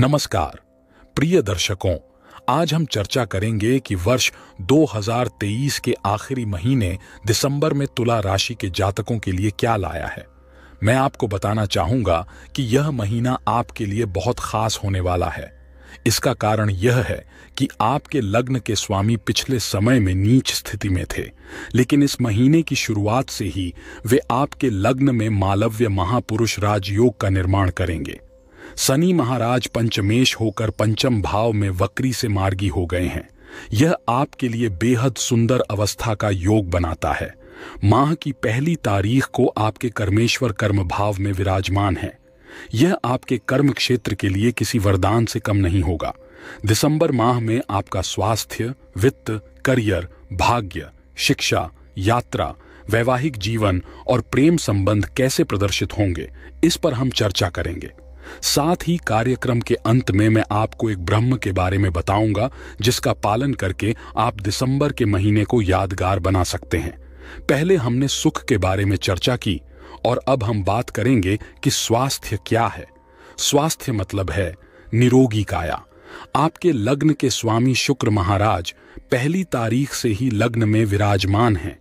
नमस्कार प्रिय दर्शकों आज हम चर्चा करेंगे कि वर्ष 2023 के आखिरी महीने दिसंबर में तुला राशि के जातकों के लिए क्या लाया है मैं आपको बताना चाहूंगा कि यह महीना आपके लिए बहुत खास होने वाला है इसका कारण यह है कि आपके लग्न के स्वामी पिछले समय में नीच स्थिति में थे लेकिन इस महीने की शुरुआत से ही वे आपके लग्न में मालव्य महापुरुष राजयोग का निर्माण करेंगे शनि महाराज पंचमेश होकर पंचम भाव में वक्री से मार्गी हो गए हैं यह आपके लिए बेहद सुंदर अवस्था का योग बनाता है माह की पहली तारीख को आपके कर्मेश्वर कर्म भाव में विराजमान है यह आपके कर्म क्षेत्र के लिए किसी वरदान से कम नहीं होगा दिसंबर माह में आपका स्वास्थ्य वित्त करियर भाग्य शिक्षा यात्रा वैवाहिक जीवन और प्रेम संबंध कैसे प्रदर्शित होंगे इस पर हम चर्चा करेंगे साथ ही कार्यक्रम के अंत में मैं आपको एक ब्रह्म के बारे में बताऊंगा जिसका पालन करके आप दिसंबर के महीने को यादगार बना सकते हैं पहले हमने सुख के बारे में चर्चा की और अब हम बात करेंगे कि स्वास्थ्य क्या है स्वास्थ्य मतलब है निरोगी काया आपके लग्न के स्वामी शुक्र महाराज पहली तारीख से ही लग्न में विराजमान हैं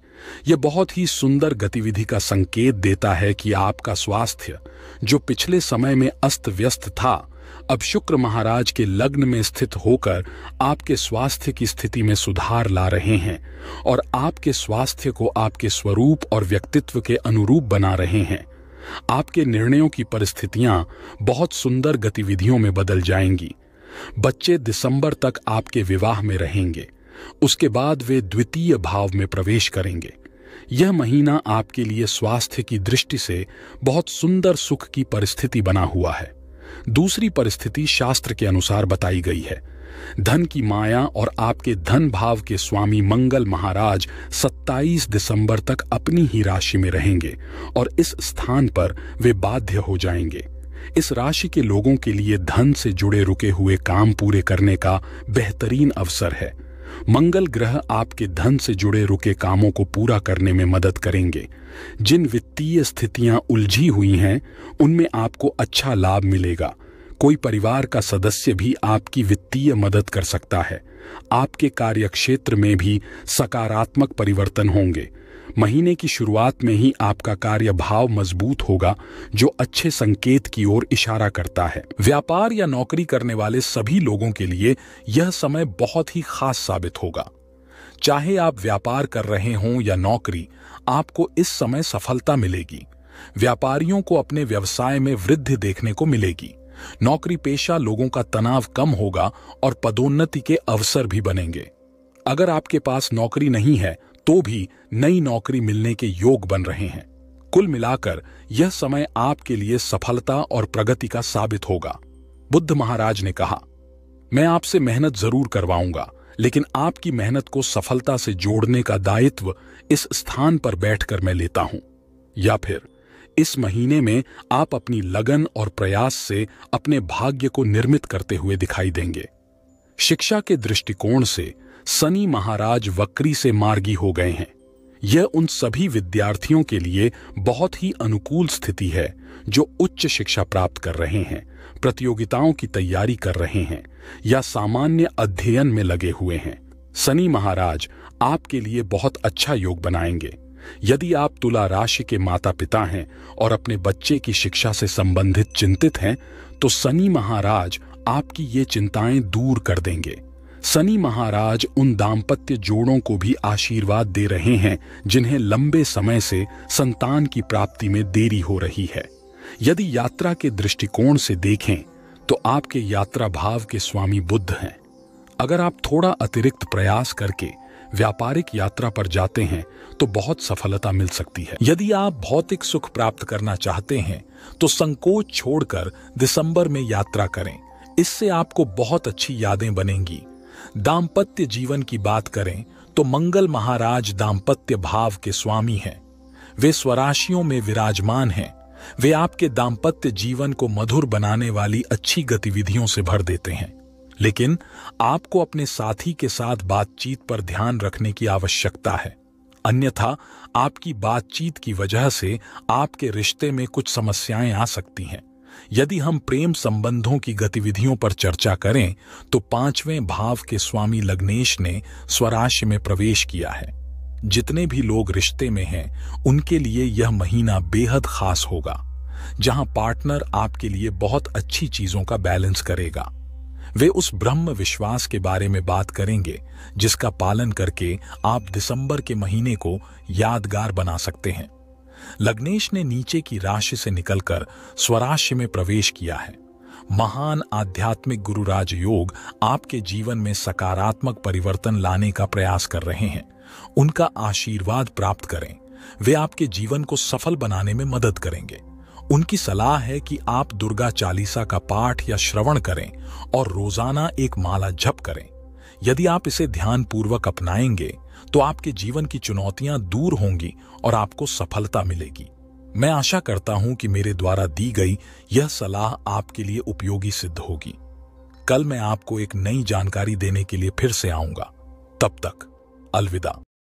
यह बहुत ही सुंदर गतिविधि का संकेत देता है कि आपका स्वास्थ्य जो पिछले समय में अस्त व्यस्त था अब शुक्र महाराज के लग्न में स्थित होकर आपके स्वास्थ्य की स्थिति में सुधार ला रहे हैं और आपके स्वास्थ्य को आपके स्वरूप और व्यक्तित्व के अनुरूप बना रहे हैं आपके निर्णयों की परिस्थितियां बहुत सुंदर गतिविधियों में बदल जाएंगी बच्चे दिसंबर तक आपके विवाह में रहेंगे उसके बाद वे द्वितीय भाव में प्रवेश करेंगे यह महीना आपके लिए स्वास्थ्य की दृष्टि से बहुत सुंदर सुख की परिस्थिति बना हुआ है दूसरी परिस्थिति शास्त्र के अनुसार बताई गई है धन की माया और आपके धन भाव के स्वामी मंगल महाराज 27 दिसंबर तक अपनी ही राशि में रहेंगे और इस स्थान पर वे बाध्य हो जाएंगे इस राशि के लोगों के लिए धन से जुड़े रुके हुए काम पूरे करने का बेहतरीन अवसर है मंगल ग्रह आपके धन से जुड़े रुके कामों को पूरा करने में मदद करेंगे जिन वित्तीय स्थितियां उलझी हुई हैं उनमें आपको अच्छा लाभ मिलेगा कोई परिवार का सदस्य भी आपकी वित्तीय मदद कर सकता है आपके कार्यक्षेत्र में भी सकारात्मक परिवर्तन होंगे महीने की शुरुआत में ही आपका कार्य भाव मजबूत होगा जो अच्छे संकेत की ओर इशारा करता है व्यापार या नौकरी करने वाले सभी लोगों के लिए यह समय बहुत ही खास साबित होगा चाहे आप व्यापार कर रहे हों या नौकरी आपको इस समय सफलता मिलेगी व्यापारियों को अपने व्यवसाय में वृद्धि देखने को मिलेगी नौकरी पेशा लोगों का तनाव कम होगा और पदोन्नति के अवसर भी बनेंगे अगर आपके पास नौकरी नहीं है तो भी नई नौकरी मिलने के योग बन रहे हैं कुल मिलाकर यह समय आपके लिए सफलता और प्रगति का साबित होगा बुद्ध महाराज ने कहा मैं आपसे मेहनत जरूर करवाऊंगा लेकिन आपकी मेहनत को सफलता से जोड़ने का दायित्व इस स्थान पर बैठकर मैं लेता हूं या फिर इस महीने में आप अपनी लगन और प्रयास से अपने भाग्य को निर्मित करते हुए दिखाई देंगे शिक्षा के दृष्टिकोण से सनी महाराज वक्री से मार्गी हो गए हैं यह उन सभी विद्यार्थियों के लिए बहुत ही अनुकूल स्थिति है जो उच्च शिक्षा प्राप्त कर रहे हैं प्रतियोगिताओं की तैयारी कर रहे हैं या सामान्य अध्ययन में लगे हुए हैं सनी महाराज आपके लिए बहुत अच्छा योग बनाएंगे यदि आप तुला राशि के माता पिता हैं और अपने बच्चे की शिक्षा से संबंधित चिंतित हैं तो सनी महाराज आपकी ये चिंताएं दूर कर देंगे सनी महाराज उन दाम्पत्य जोड़ों को भी आशीर्वाद दे रहे हैं जिन्हें लंबे समय से संतान की प्राप्ति में देरी हो रही है यदि यात्रा के दृष्टिकोण से देखें तो आपके यात्रा भाव के स्वामी बुद्ध हैं अगर आप थोड़ा अतिरिक्त प्रयास करके व्यापारिक यात्रा पर जाते हैं तो बहुत सफलता मिल सकती है यदि आप भौतिक सुख प्राप्त करना चाहते हैं तो संकोच छोड़कर दिसंबर में यात्रा करें इससे आपको बहुत अच्छी यादें बनेंगी दाम्पत्य जीवन की बात करें तो मंगल महाराज दाम्पत्य भाव के स्वामी हैं वे स्वराशियों में विराजमान हैं वे आपके दाम्पत्य जीवन को मधुर बनाने वाली अच्छी गतिविधियों से भर देते हैं लेकिन आपको अपने साथी के साथ बातचीत पर ध्यान रखने की आवश्यकता है अन्यथा आपकी बातचीत की वजह से आपके रिश्ते में कुछ समस्याएं आ सकती हैं यदि हम प्रेम संबंधों की गतिविधियों पर चर्चा करें तो पांचवें भाव के स्वामी लग्नेश ने स्वराश्य में प्रवेश किया है जितने भी लोग रिश्ते में हैं उनके लिए यह महीना बेहद खास होगा जहां पार्टनर आपके लिए बहुत अच्छी चीजों का बैलेंस करेगा वे उस ब्रह्म विश्वास के बारे में बात करेंगे जिसका पालन करके आप दिसंबर के महीने को यादगार बना सकते हैं लग्नेश ने नीचे की राशि से निकलकर स्वराशि में प्रवेश किया है महान आध्यात्मिक गुरुराज योग आपके जीवन में सकारात्मक परिवर्तन लाने का प्रयास कर रहे हैं उनका आशीर्वाद प्राप्त करें वे आपके जीवन को सफल बनाने में मदद करेंगे उनकी सलाह है कि आप दुर्गा चालीसा का पाठ या श्रवण करें और रोजाना एक माला जप करें यदि आप इसे ध्यानपूर्वक अपनाएंगे तो आपके जीवन की चुनौतियां दूर होंगी और आपको सफलता मिलेगी मैं आशा करता हूं कि मेरे द्वारा दी गई यह सलाह आपके लिए उपयोगी सिद्ध होगी कल मैं आपको एक नई जानकारी देने के लिए फिर से आऊंगा तब तक अलविदा